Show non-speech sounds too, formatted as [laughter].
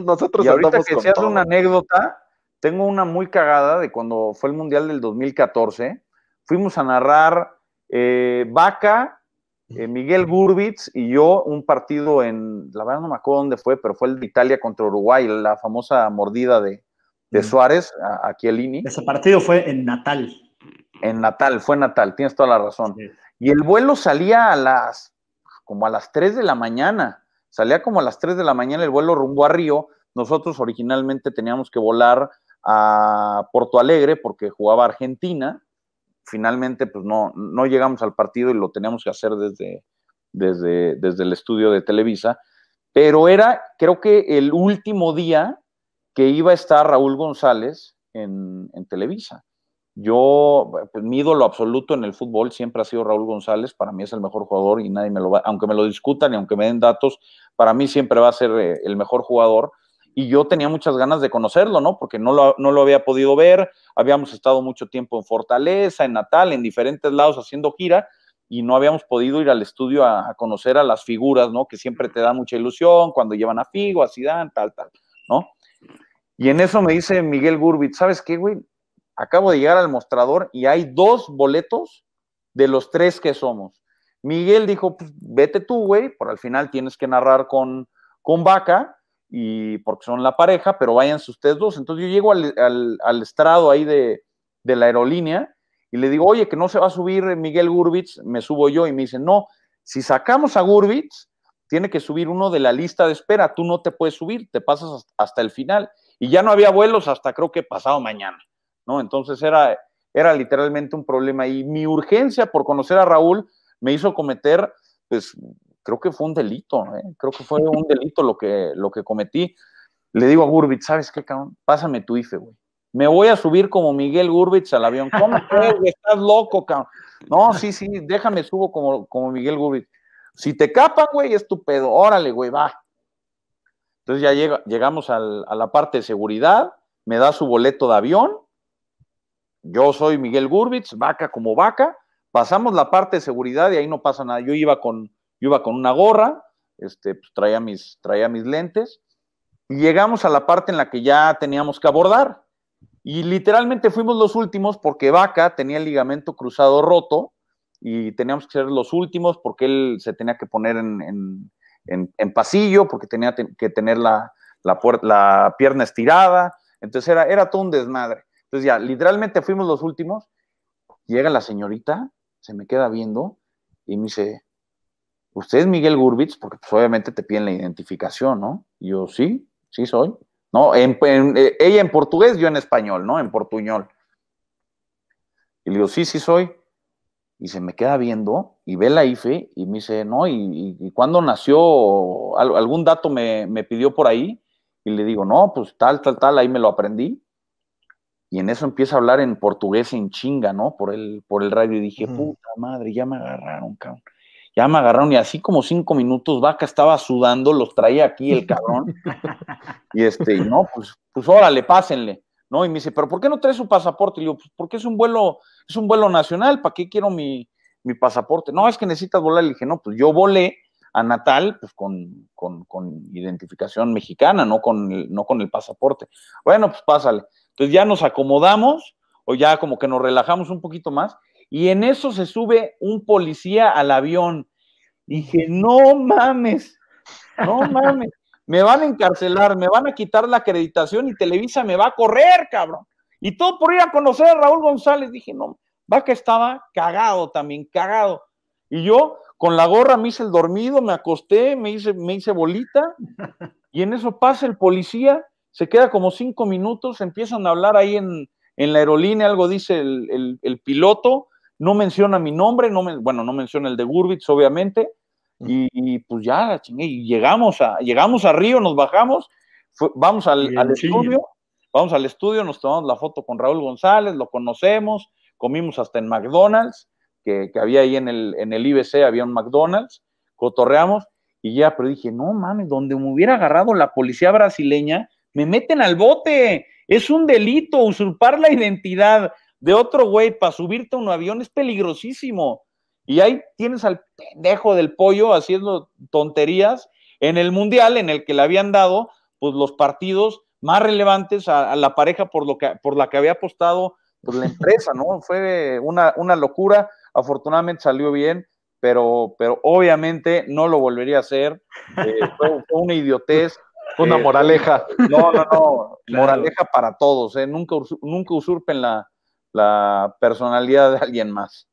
Nosotros y ahorita que una anécdota, tengo una muy cagada de cuando fue el Mundial del 2014. Fuimos a narrar eh, Vaca, eh, Miguel Gurbitz y yo un partido en, la verdad no me acuerdo dónde fue, pero fue el de Italia contra Uruguay, la famosa mordida de, Suárez a, a, Ese partido fue en Natal. En Natal, fue Natal, tienes toda la razón. Y el vuelo salía a las, como a las 3 de la mañana. Salía como a las 3 de la mañana el vuelo rumbo a Río. Nosotros originalmente teníamos que volar a Porto Alegre porque jugaba Argentina. Finalmente, pues no, no llegamos al partido y lo teníamos que hacer desde, desde, desde el estudio de Televisa. Pero era, creo que el último día que iba a estar Raúl González en Televisa. Yo, pues, mido lo absoluto en el fútbol siempre ha sido Raúl González, para mí es el mejor jugador y nadie me lo va, aunque me lo discutan y aunque me den datos, para mí siempre va a ser eh, el mejor jugador. Y yo tenía muchas ganas de conocerlo, ¿no? Porque no lo, había podido ver, habíamos estado mucho tiempo en Fortaleza, en Natal, en diferentes lados haciendo gira y no habíamos podido ir al estudio a, conocer a las figuras, ¿no? Que siempre te da mucha ilusión cuando llevan a Figo, a Zidane, tal, tal, ¿no? Y en eso me dice Miguel Gurbit, ¿sabes qué, güey? acabo de llegar al mostrador y hay dos boletos de los tres que somos. Miguel dijo, pues, vete tú, güey, por al final tienes que narrar con, con Vaca, y porque son la pareja, pero váyanse ustedes dos. Entonces yo llego al, al, estrado ahí de, la aerolínea y le digo, oye, que no se va a subir Miguel Gurbitz, me subo yo, y me dice, no, si sacamos a Gurbitz, tiene que subir uno de la lista de espera, tú no te puedes subir, te pasas hasta el final. Y ya no había vuelos hasta creo que pasado mañana. ¿no? Entonces era, era literalmente un problema. Y mi urgencia por conocer a Raúl me hizo cometer, pues creo que fue un delito, eh, creo que fue [laughs] un delito lo que, lo que cometí. Le digo a Gurbit ¿sabes qué, cabrón? Pásame tu IFE, güey. Me voy a subir como Miguel Gurbitz al avión. ¿Cómo [laughs] Estás loco, cabrón. No, sí, sí, déjame subo como, como Miguel Gurbitz. Si te capa güey, es tu pedo. Órale, güey, va. Entonces ya llegamos a la parte de seguridad, me da su boleto de avión yo soy Miguel Gurbitz, vaca como vaca. Pasamos la parte de seguridad y ahí no pasa nada. Yo iba con, yo iba con una gorra, este, pues, traía, mis, traía mis lentes. Y llegamos a la parte en la que ya teníamos que abordar. Y literalmente fuimos los últimos porque Vaca tenía el ligamento cruzado roto y teníamos que ser los últimos porque él se tenía que poner en, pasillo, porque tenía que tener la, la, pierna estirada. Entonces era, era todo un desmadre. Entonces ya, literalmente fuimos los últimos. Llega la señorita, se me queda viendo y me dice, ¿usted es Miguel Gurbitz? Porque pues, obviamente te piden la identificación, ¿no? Y yo, sí, sí soy. No, eh, ella en portugués, yo en español, ¿no? En portuñol. Y le digo, sí, sí soy. Y se me queda viendo y ve la IFE y me dice, no, ¿y, cuándo nació? Algún dato me, me pidió por ahí. Y le digo, no, pues tal, tal, tal, ahí me lo aprendí y en eso empieza a hablar en portugués en chinga, ¿no? Por el, por el radio y dije, puta madre, ya me agarraron, cabrón. Ya me agarraron y así como cinco minutos, vaca estaba sudando, los traía aquí el cabrón. y este, no, pues, pues órale, pásenle. ¿No? Y me dice, pero ¿por qué no traes su pasaporte? Y yo, pues porque es un vuelo, es un vuelo nacional, ¿para qué quiero mi, mi pasaporte? No, es que necesitas volar. Le dije, no, pues yo volé a Natal, pues con, con, con identificación mexicana, no con, no con el pasaporte. Bueno, pues pásale ya nos acomodamos o ya como que nos relajamos un poquito más y en eso se sube un policía al avión. Dije, no mames, no mames, me van a encarcelar, me van a quitar la acreditación y Televisa me va a correr, cabrón. Y todo por ir a conocer a Raúl González. Dije, no, va que estaba cagado también, cagado. Y yo con la gorra me hice el dormido, me acosté, me hice, me hice bolita. Y en eso pasa el policía se queda como cinco minutos, empiezan a hablar ahí en, la aerolínea, algo dice el, piloto, no menciona mi nombre, no bueno, no menciona el de Gurbitz, obviamente, y, pues ya, chingue, y llegamos a, llegamos a Río, nos bajamos, vamos al, estudio, vamos al estudio, nos tomamos la foto con Raúl González, lo conocemos, comimos hasta en McDonald's, que, había ahí en el, en el IBC, había un McDonald's, cotorreamos, y ya, pero dije, no mames, donde me hubiera agarrado la policía brasileña, me meten al bote. Es un delito usurpar la identidad de otro güey para subirte a un avión, es peligrosísimo. Y ahí tienes al pendejo del pollo haciendo tonterías en el mundial en el que le habían dado pues los partidos más relevantes a, la pareja por, lo que, por la que había apostado por la empresa, ¿no? [laughs] Fue una, locura, afortunadamente salió bien, pero, pero obviamente no lo volvería a hacer, eh, fue una idiotez, una eh, moraleja. No, no, no. [laughs] Moraleja para todos. Eh. Nunca, nunca usurpen la, la personalidad de alguien más.